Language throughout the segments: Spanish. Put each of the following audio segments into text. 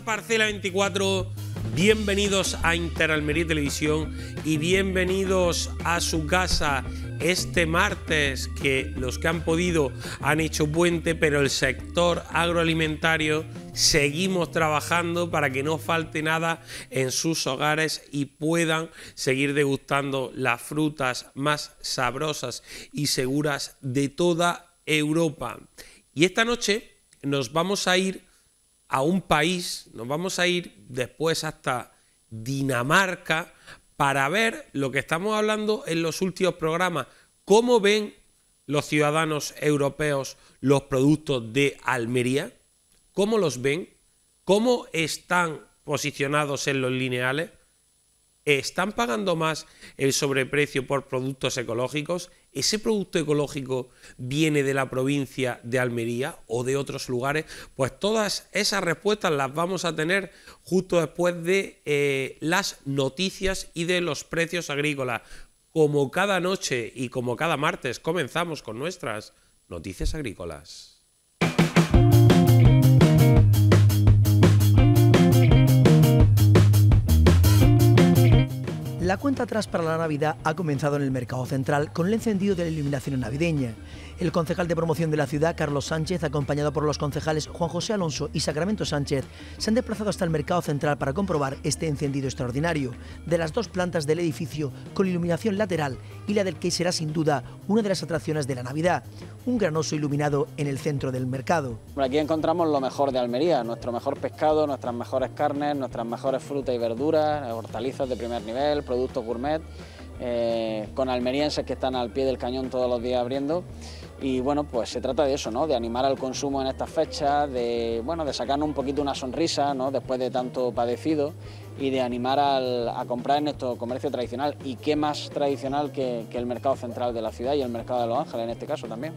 Parcela 24, bienvenidos a Interalmería Televisión y bienvenidos a su casa este martes que los que han podido han hecho puente, pero el sector agroalimentario seguimos trabajando para que no falte nada en sus hogares y puedan seguir degustando las frutas más sabrosas y seguras de toda Europa. Y esta noche nos vamos a ir a un país, nos vamos a ir después hasta Dinamarca para ver lo que estamos hablando en los últimos programas, cómo ven los ciudadanos europeos los productos de Almería, cómo los ven, cómo están posicionados en los lineales, ¿Están pagando más el sobreprecio por productos ecológicos? ¿Ese producto ecológico viene de la provincia de Almería o de otros lugares? Pues todas esas respuestas las vamos a tener justo después de eh, las noticias y de los precios agrícolas. Como cada noche y como cada martes comenzamos con nuestras noticias agrícolas. La cuenta atrás para la Navidad ha comenzado en el mercado central con el encendido de la iluminación navideña el concejal de promoción de la ciudad, Carlos Sánchez, acompañado por los concejales Juan José Alonso y Sacramento Sánchez, se han desplazado hasta el mercado central para comprobar este encendido extraordinario de las dos plantas del edificio con iluminación lateral y la del que será sin duda una de las atracciones de la Navidad, un granoso iluminado en el centro del mercado. Aquí encontramos lo mejor de Almería, nuestro mejor pescado, nuestras mejores carnes, nuestras mejores frutas y verduras, hortalizas de primer nivel, productos gourmet. Eh, con almerienses que están al pie del cañón todos los días abriendo y bueno, pues se trata de eso, ¿no? De animar al consumo en estas fechas, de, bueno, de sacarnos un poquito una sonrisa, ¿no? Después de tanto padecido y de animar a comprar en nuestro comercio tradicional. Y qué más tradicional que, que el mercado central de la ciudad y el mercado de Los Ángeles en este caso también.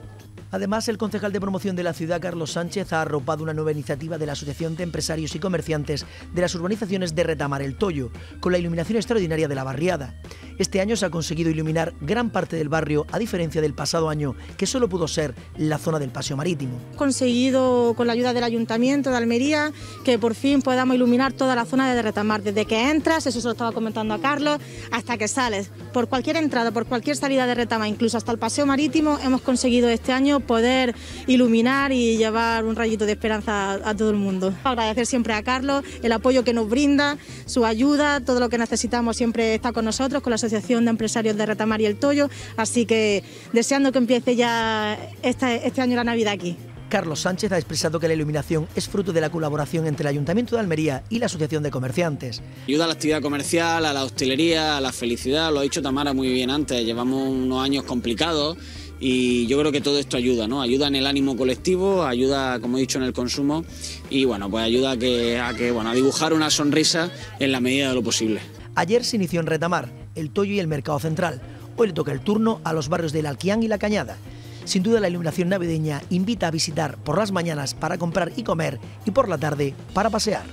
Además, el concejal de promoción de la ciudad, Carlos Sánchez, ha arropado una nueva iniciativa de la Asociación de Empresarios y Comerciantes de las urbanizaciones de Retamar el Toyo, con la iluminación extraordinaria de la barriada. Este año se ha conseguido iluminar gran parte del barrio, a diferencia del pasado año, que solo pudo ser la zona del paseo marítimo. Conseguido con la ayuda del Ayuntamiento de Almería que por fin podamos iluminar toda la zona de Retamar, desde que entras, eso se lo estaba comentando a Carlos, hasta que sales. Por cualquier entrada, por cualquier salida de Retamar, incluso hasta el paseo marítimo, hemos conseguido este año poder iluminar y llevar un rayito de esperanza a, todo el mundo. Agradecer siempre a Carlos el apoyo que nos brinda, su ayuda, todo lo que necesitamos siempre está con nosotros, con las Asociación de Empresarios de Retamar y el Toyo, así que deseando que empiece ya este, año la Navidad aquí. Carlos Sánchez ha expresado que la iluminación es fruto de la colaboración entre el Ayuntamiento de Almería y la Asociación de Comerciantes. Ayuda a la actividad comercial, a la hostelería, a la felicidad, lo ha dicho Tamara muy bien antes, llevamos unos años complicados y yo creo que todo esto ayuda, ¿no? Ayuda en el ánimo colectivo, ayuda, como he dicho, en el consumo y bueno, pues ayuda que, a que bueno, a dibujar una sonrisa en la medida de lo posible. Ayer se inició en Retamar el Toyo y el Mercado Central. Hoy le toca el turno a los barrios del Alquián y La Cañada. Sin duda la iluminación navideña invita a visitar por las mañanas para comprar y comer y por la tarde para pasear.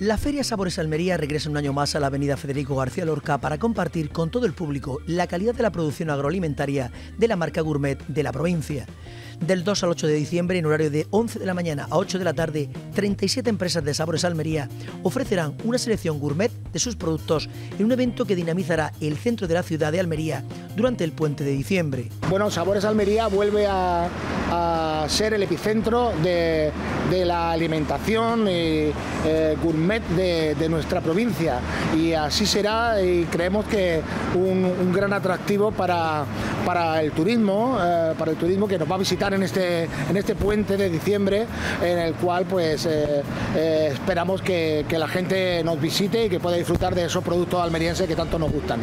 La Feria Sabores Almería regresa un año más a la Avenida Federico García Lorca para compartir con todo el público la calidad de la producción agroalimentaria de la marca gourmet de la provincia. Del 2 al 8 de diciembre, en horario de 11 de la mañana a 8 de la tarde, 37 empresas de Sabores Almería ofrecerán una selección gourmet de sus productos en un evento que dinamizará el centro de la ciudad de Almería durante el puente de diciembre. Bueno, Sabores Almería vuelve a, ser el epicentro de, la alimentación eh, eh, gourmet de, nuestra provincia y así será y creemos que un, gran atractivo para, el turismo, eh, para el turismo que nos va a visitar este, en este, puente de diciembre, en el cual pues eh, eh, esperamos que, que la gente nos visite y que pueda disfrutar de esos productos almerienses que tanto nos gustan.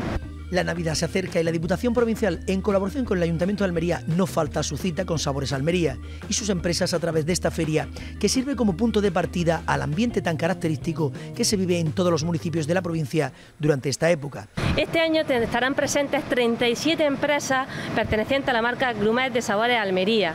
La Navidad se acerca y la Diputación Provincial, en colaboración con el Ayuntamiento de Almería, no falta su cita con Sabores Almería y sus empresas a través de esta feria, que sirve como punto de partida al ambiente tan característico que se vive en todos los municipios de la provincia durante esta época. Este año estarán presentes 37 empresas pertenecientes a la marca Grumet de Sabores Almería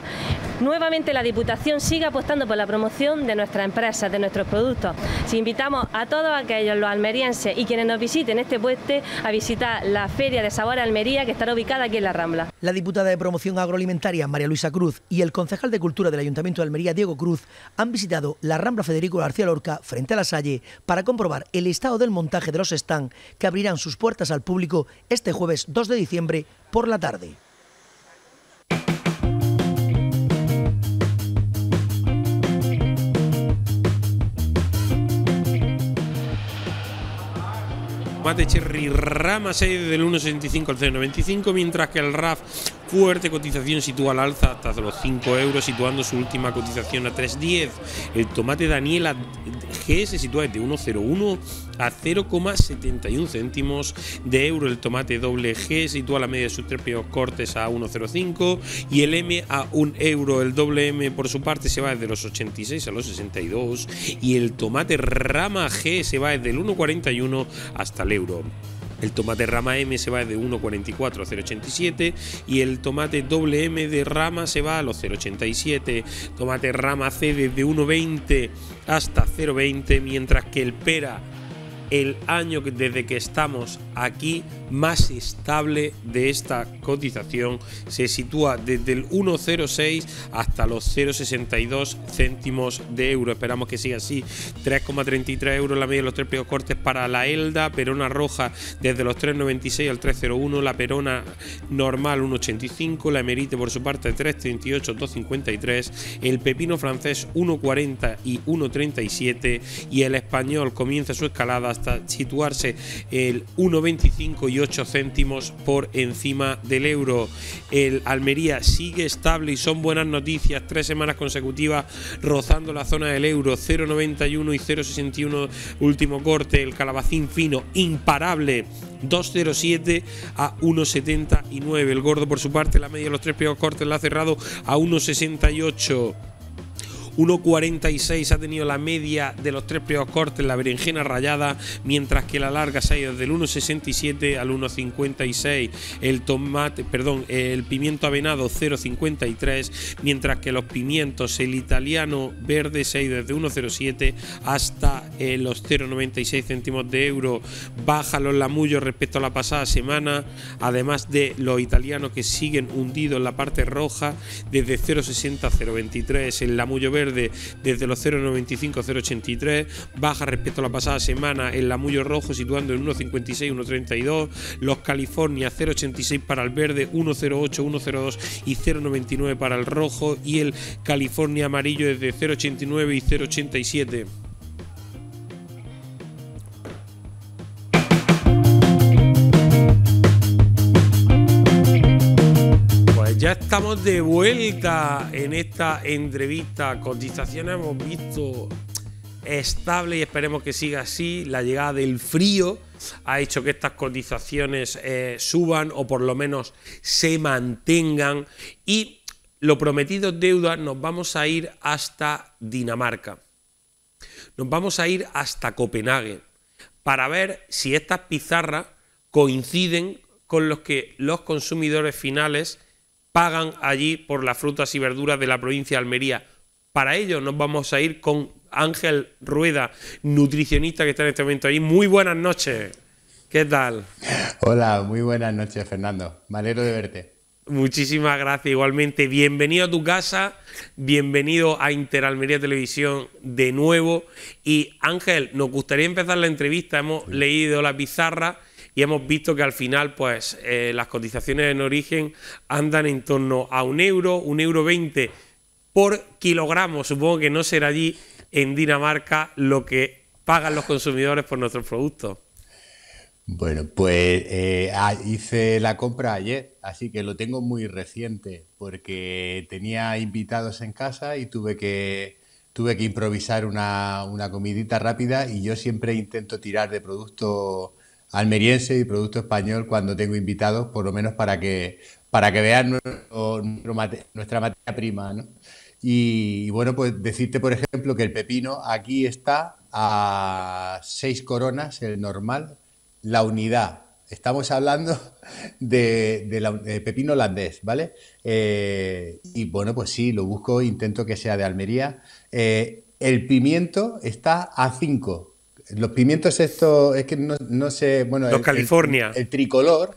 nuevamente la Diputación sigue apostando por la promoción de nuestras empresas, de nuestros productos. Si invitamos a todos aquellos, los almerienses y quienes nos visiten este puente, a visitar la Feria de Sabor Almería, que estará ubicada aquí en la Rambla. La diputada de Promoción Agroalimentaria, María Luisa Cruz, y el concejal de Cultura del Ayuntamiento de Almería, Diego Cruz, han visitado la Rambla Federico García Lorca, frente a la Salle, para comprobar el estado del montaje de los stands que abrirán sus puertas al público este jueves 2 de diciembre por la tarde. Mate Cherry Rama 6 del 1.65 al 0.95, mientras que el RAF fuerte cotización sitúa al alza hasta los 5 euros, situando su última cotización a 3,10. El tomate Daniela G se sitúa desde 1,01 a 0,71 céntimos de euro. El tomate doble G sitúa la media de sus tres peores cortes a 1,05 y el M a 1 euro. El doble M por su parte se va desde los 86 a los 62 y el tomate rama G se va desde el 1,41 hasta el euro. El tomate rama M se va de 1,44 a 0,87 y el tomate doble M de rama se va a los 0,87. Tomate rama C desde 1,20 hasta 0,20, mientras que el pera el año desde que estamos aquí más estable de esta cotización. Se sitúa desde el 1,06 hasta los 0,62 céntimos de euro. Esperamos que siga así. 3,33 euros la media de los tres primeros cortes para la Elda, Perona Roja desde los 3,96 al 3,01, la Perona normal 1,85, la Emerite por su parte 3,38, 2,53, el Pepino francés 1,40 y 1,37 y el español comienza su escalada hasta situarse el 1,25 y 8 céntimos por encima del euro. El Almería sigue estable y son buenas noticias, tres semanas consecutivas rozando la zona del euro, 0,91 y 0,61 último corte, el calabacín fino imparable 2,07 a 1,79. El gordo, por su parte, la media de los tres primeros cortes la ha cerrado a 1,68. 1.46 ha tenido la media de los tres primeros cortes, la berenjena rayada, mientras que la larga se ha ido del 1.67 al 1.56. El tomate, perdón, el pimiento avenado 0.53, mientras que los pimientos, el italiano verde se ha ido desde 1.07 hasta ...en eh, los 0,96 céntimos de euro, baja los lamullos respecto a la pasada semana, además de los italianos que siguen hundidos en la parte roja desde 0,60 a 0,23, el lamullo verde desde los 0,95 a 0,83, baja respecto a la pasada semana el lamullo rojo situando en 1,56, 1,32, los California 0,86 para el verde, 1,08, 1,02 y 0,99 para el rojo y el California amarillo desde 0,89 y 0,87. estamos de vuelta en esta entrevista. Cotizaciones hemos visto estable y esperemos que siga así. La llegada del frío ha hecho que estas cotizaciones eh, suban o por lo menos se mantengan. Y lo prometido es deuda, nos vamos a ir hasta Dinamarca. Nos vamos a ir hasta Copenhague para ver si estas pizarras coinciden con los que los consumidores finales pagan allí por las frutas y verduras de la provincia de Almería. Para ello nos vamos a ir con Ángel Rueda, nutricionista que está en este momento ahí. Muy buenas noches. ¿Qué tal? Hola, muy buenas noches, Fernando. Me de verte. Muchísimas gracias, igualmente. Bienvenido a tu casa, bienvenido a Interalmería Televisión de nuevo. Y Ángel, nos gustaría empezar la entrevista. Hemos leído la pizarra y hemos visto que al final pues eh, las cotizaciones en origen andan en torno a un euro, un euro veinte por kilogramo. Supongo que no será allí en Dinamarca lo que pagan los consumidores por nuestros productos. Bueno, pues eh, ah, hice la compra ayer, así que lo tengo muy reciente, porque tenía invitados en casa y tuve que, tuve que improvisar una, una comidita rápida y yo siempre intento tirar de producto almeriense y producto español cuando tengo invitados, por lo menos para que, para que vean nuestra materia prima. Y, bueno, pues decirte, por ejemplo, que el pepino aquí está a seis coronas, el normal, la unidad. Estamos hablando de, pepino holandés, ¿vale? Eh, y bueno, pues sí, lo busco, intento que sea de Almería. Eh, el pimiento está a 5, los pimientos estos, es que no, sé, bueno... Los el, California. El, tricolor.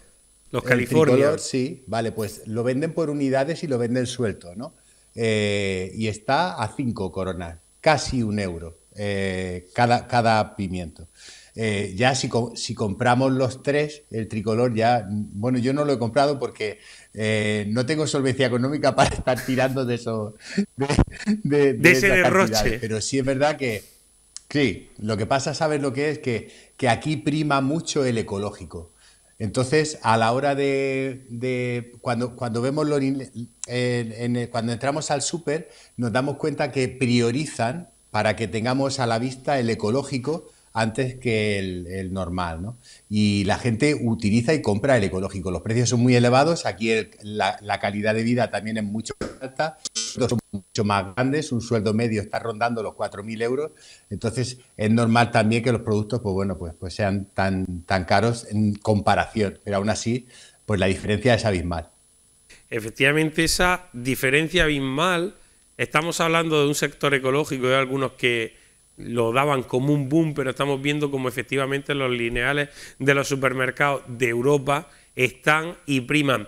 Los el sí, vale, pues lo venden por unidades y lo venden suelto, ¿no? Eh, y está a 5 coronas, casi un euro eh, cada, cada pimiento. Eh, ya si, si, compramos los tres, el tricolor ya, bueno, yo no lo he comprado porque no tengo solvencia económica para estar tirando de eso, de, de ese derroche. Pero sí es verdad que Sí, lo que pasa, ¿sabes lo que es? Que, aquí prima mucho el ecológico. Entonces, a la hora de, cuando, cuando vemos lo, cuando entramos al súper, nos damos cuenta que priorizan para que tengamos a la vista el ecológico antes que el, normal, ¿no? Y la gente utiliza y compra el ecológico. Los precios son muy elevados, aquí la, la calidad de vida también es mucho más alta son mucho más grandes, un sueldo medio está rondando los 4.000 euros, entonces es normal también que los productos, pues bueno, pues, pues sean tan, tan caros en comparación, pero aún así, pues la diferencia es abismal. Efectivamente, esa diferencia abismal, estamos hablando de un sector ecológico hay algunos que lo daban como un boom, pero estamos viendo como efectivamente los lineales de los supermercados de Europa están y priman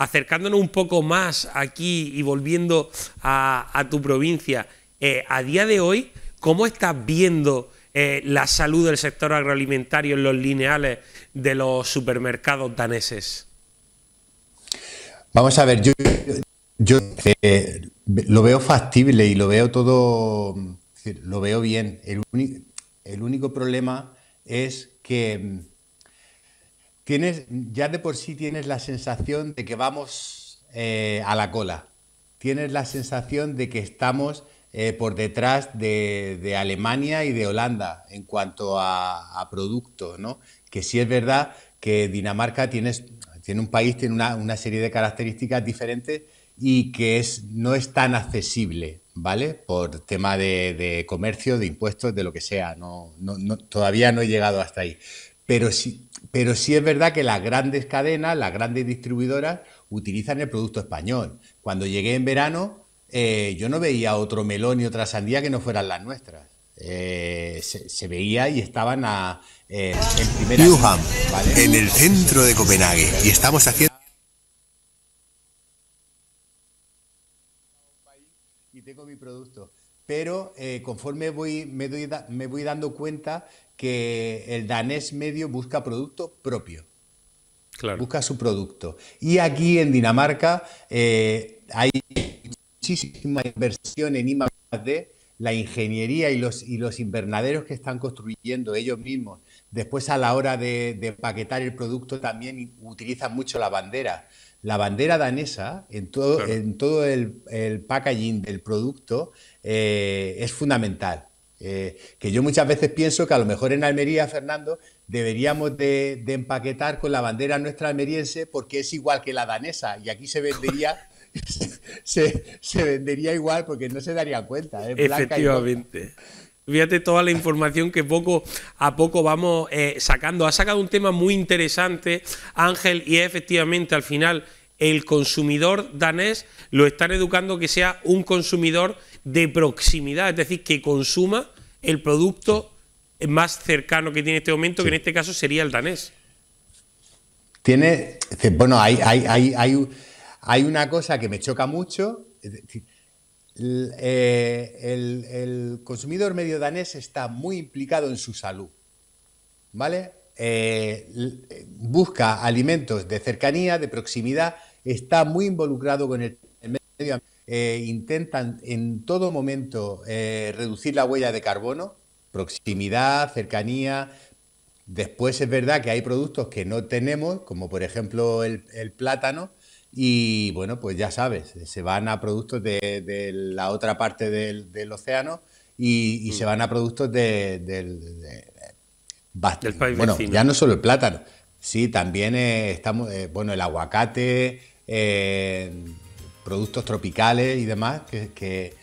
acercándonos un poco más aquí y volviendo a, tu provincia, eh, a día de hoy, ¿cómo estás viendo eh, la salud del sector agroalimentario en los lineales de los supermercados daneses? Vamos a ver, yo, eh, lo veo factible y lo veo todo, lo veo bien. el único problema es que tienes, ya de por sí tienes la sensación de que vamos eh, a la cola. Tienes la sensación de que estamos eh, por detrás de, Alemania y de Holanda en cuanto a, a, producto, Que sí es verdad que Dinamarca tiene, un país, tiene una, serie de características diferentes y que no es tan accesible, ¿vale? Por tema de, comercio, de impuestos, de lo que sea. no, todavía no he llegado hasta ahí. Pero sí, pero sí es verdad que las grandes cadenas, las grandes distribuidoras utilizan el producto español. Cuando llegué en verano, eh, yo no veía otro melón y otra sandía que no fueran las nuestras. Eh, se, veía y estaban eh, en primera. en el centro de Copenhague, y estamos haciendo. Y tengo mi producto pero eh, conforme me, voy dando cuenta que el danés medio busca producto propio. Busca su producto. Y aquí en Dinamarca eh, hay muchísima inversión en I+D, la ingeniería y los, y los invernaderos que están construyendo ellos mismos. Después a la hora de, de paquetar el producto también utilizan mucho la bandera la bandera danesa en todo, todo el, packaging del producto eh, es fundamental. Eh, que yo muchas veces pienso que a lo mejor en Almería, Fernando, deberíamos de, empaquetar con la bandera nuestra almeriense porque es igual que la danesa y aquí se vendería... igual porque no se daría cuenta. ¿eh? Efectivamente. Y Fíjate toda la información que poco a poco vamos eh, sacando. Ha sacado un tema muy interesante, Ángel, y efectivamente al final el consumidor danés lo están educando que sea un consumidor de proximidad, es decir, que consuma el producto más cercano que tiene este momento, que en este caso sería el danés. Tiene, bueno, hay, hay, hay, hay, una cosa que me choca mucho, eh, el, consumidor medio danés está muy implicado en su salud, ¿vale? Eh, eh, busca alimentos de cercanía, de proximidad, está muy involucrado con el medio ambiente, intentan en todo momento reducir la huella de carbono, proximidad, cercanía. Después es verdad que hay productos que no tenemos, como por ejemplo el plátano, y bueno, pues ya sabes, eh, se van a productos de, la otra parte del, océano y, se mm. van a productos del de, bueno, ya no solo el plátano, sí, también eh, estamos, eh, bueno, el aguacate, productos tropicales y demás, que,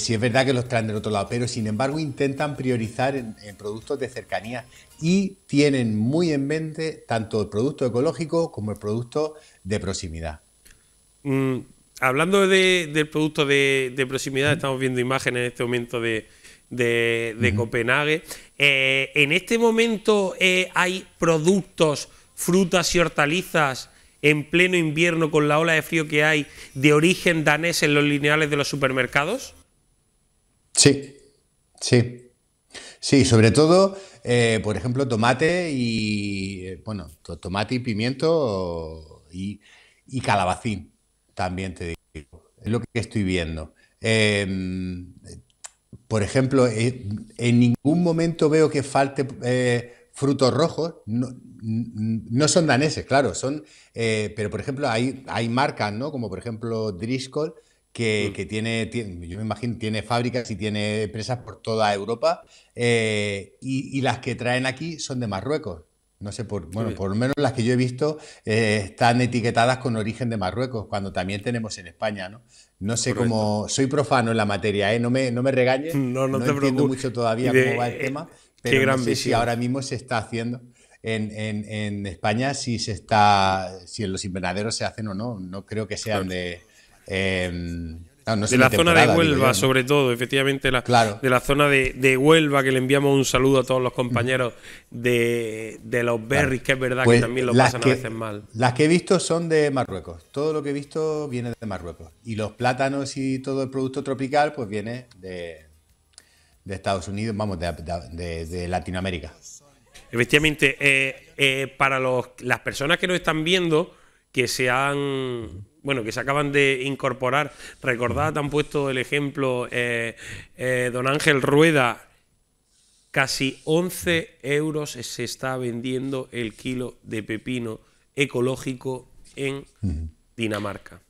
sí es verdad que los traen del otro lado, pero sin embargo intentan priorizar en productos de cercanía y tienen muy en mente tanto el producto ecológico como el producto de proximidad. Mm, hablando del producto de, proximidad, estamos viendo imágenes en este momento de, Copenhague. Eh, en este momento eh, hay productos, frutas y hortalizas en pleno invierno con la ola de frío que hay de origen danés en los lineales de los supermercados? Sí, sí. Sí, sobre todo, eh, por ejemplo, tomate y, bueno, tomate y pimiento y calabacín también te digo, es lo que estoy viendo. Em, por ejemplo, eh, en ningún momento veo que falte eh, frutos rojos. No, son daneses, claro, son. Eh, pero por ejemplo, hay, hay marcas, ¿no? Como por ejemplo Driscoll, que, mm. tiene, yo me imagino, tiene fábricas y tiene empresas por toda Europa. y las que traen aquí son de Marruecos. No sé, por, bueno, por lo menos las que yo he visto eh, están etiquetadas con origen de Marruecos, cuando también tenemos en España, ¿no? No sé cómo. Soy profano en la materia, ¿eh? No me, no me regañes. No, entiendo mucho todavía cómo va el eh, tema, pero no sé si ahora mismo se está haciendo. En, España, si se está. si en los invernaderos se hacen o no. No creo que sean de. Em, de la zona de Huelva, sobre todo, efectivamente, la, de la zona de, Huelva, que le enviamos un saludo a todos los compañeros de, los Berries, que es verdad que pues también lo pasan a veces mal. Las que he visto son de Marruecos, todo lo que he visto viene de Marruecos. Y los plátanos y todo el producto tropical, pues viene de, Estados Unidos, vamos, de, Latinoamérica. Efectivamente, eh, eh, para las personas que nos están viendo, que se han bueno, que se acaban de incorporar. Recordad, han puesto el ejemplo eh, eh, don Ángel Rueda, casi 11 euros se está vendiendo el kilo de pepino ecológico en Dinamarca.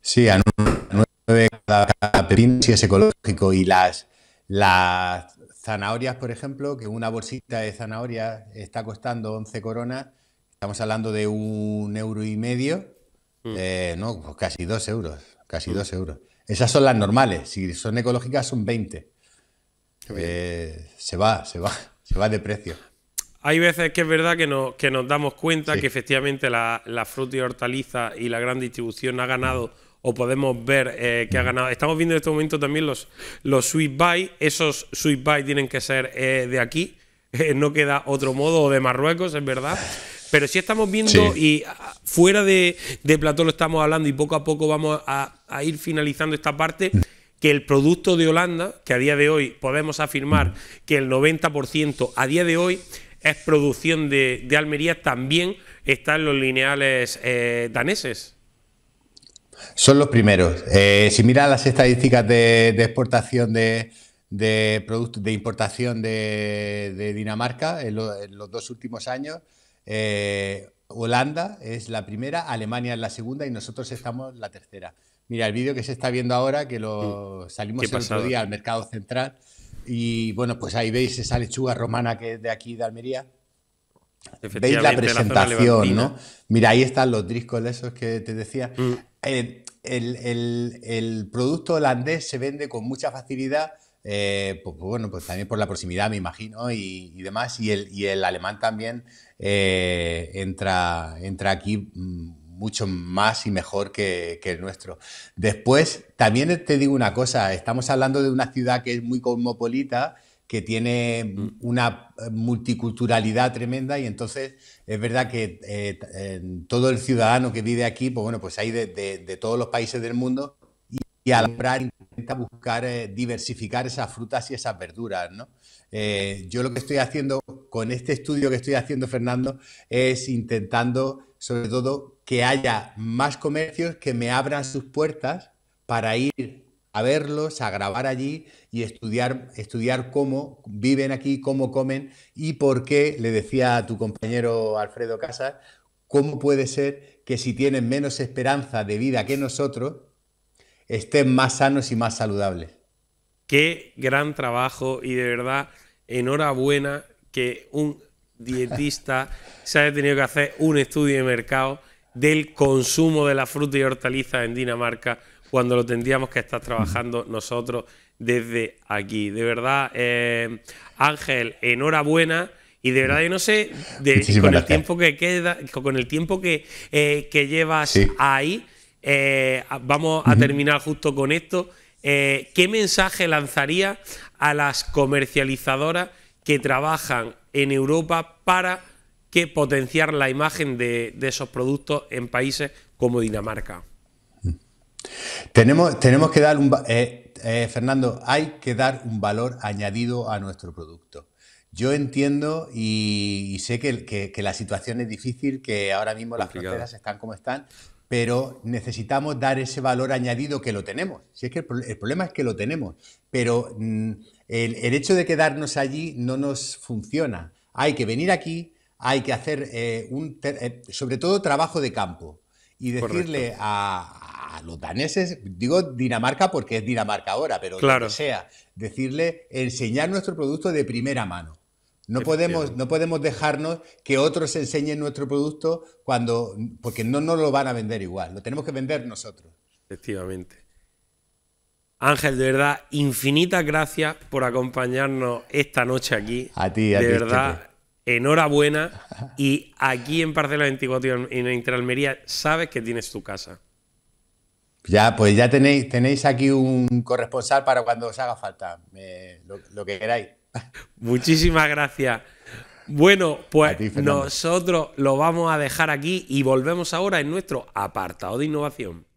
Sí, a 9 cada pepino si es ecológico y las, las zanahorias, por ejemplo, que una bolsita de zanahorias está costando 11 coronas, estamos hablando de un euro y medio Mm. Eh, no, pues casi 2 euros, casi dos euros. Esas son las normales, si son ecológicas son 20. Eh, se va, se va, se va de precio. Hay veces que es verdad que, nos damos cuenta que efectivamente la, fruta y hortaliza y la gran distribución ha ganado o podemos ver eh, que ha ganado. Estamos viendo en este momento también los, los sweet buy. Esos sweet buy tienen que ser de aquí. no queda otro modo o de Marruecos, es verdad. Pero si estamos viendo, y ah, fuera de, Platón plató lo estamos hablando, y poco a poco vamos a, ir finalizando esta parte, mm. que el producto de Holanda, que a día de hoy podemos afirmar mm. que el 90% a día de hoy es producción de, Almería, también está en los lineales eh, daneses. Son los primeros. Eh, si mira las estadísticas de, exportación de, de productos de importación de, Dinamarca en, los dos últimos años, eh, Holanda es la primera, Alemania es la segunda y nosotros estamos la tercera. Mira, el vídeo que se está viendo ahora, que lo mm, salimos el otro día al mercado central, y bueno, pues ahí veis esa lechuga romana que es de aquí de Almería. Veis la presentación, ¿no? Mira, ahí están los de esos que te decía. Mm. Eh, el, producto holandés se vende con mucha facilidad, eh, pues, pues bueno, pues también por la proximidad, me imagino, y, demás. Y el, y el alemán también eh, entra, entra aquí mm, mucho más y mejor que, el nuestro. Después, también te digo una cosa, estamos hablando de una ciudad que es muy cosmopolita, que tiene mm. una eh, multiculturalidad tremenda y entonces es verdad que eh, todo el ciudadano que vive aquí, pues bueno, pues hay de todos los países del mundo y al hablar intenta buscar eh, diversificar esas frutas y esas verduras, ¿no? Eh, yo lo que estoy haciendo con este estudio que estoy haciendo, Fernando, es intentando, sobre todo, que haya más comercios que me abran sus puertas para ir a verlos, a grabar allí y estudiar, estudiar cómo viven aquí, cómo comen y por qué, le decía a tu compañero Alfredo Casas, cómo puede ser que si tienen menos esperanza de vida que nosotros, estén más sanos y más saludables. Qué gran trabajo y de verdad enhorabuena que un dietista se haya tenido que hacer un estudio de mercado del consumo de la fruta y hortaliza en Dinamarca cuando lo tendríamos que estar trabajando nosotros desde aquí. De verdad, eh, Ángel, enhorabuena. Y de verdad, yo no sé, con, el tiempo que queda, con el tiempo que, eh, que llevas ahí, eh, vamos a terminar justo con esto. Eh, ¿Qué mensaje lanzaría a las comercializadoras que trabajan en Europa para que potenciar la imagen de, esos productos en países como Dinamarca? Tenemos, tenemos que dar un... Eh, Fernando, hay que dar un valor añadido a nuestro producto. Yo entiendo y, sé que, la situación es difícil, que ahora mismo las fronteras están como están, pero necesitamos dar ese valor añadido que lo tenemos. Si es que el, problema es que lo tenemos, pero mm, el, hecho de quedarnos allí no nos funciona. Hay que venir aquí, hay que hacer eh, un eh, sobre todo trabajo de campo y decirle a, los daneses, digo Dinamarca porque es Dinamarca ahora, pero lo que sea, decirle enseñar nuestro producto de primera mano. No podemos, no podemos dejarnos que otros enseñen nuestro producto cuando, porque no nos lo van a vender igual, lo tenemos que vender nosotros. Efectivamente. Ángel, de verdad, infinitas gracias por acompañarnos esta noche aquí. A ti, a De verdad, enhorabuena. Y aquí en Parcela 24 en Interalmería sabes que tienes tu casa. Ya, pues ya tenéis, tenéis aquí un corresponsal para cuando os haga falta, lo que queráis. Muchísimas gracias. Bueno, pues nosotros lo vamos a dejar aquí y volvemos ahora en nuestro apartado de innovación.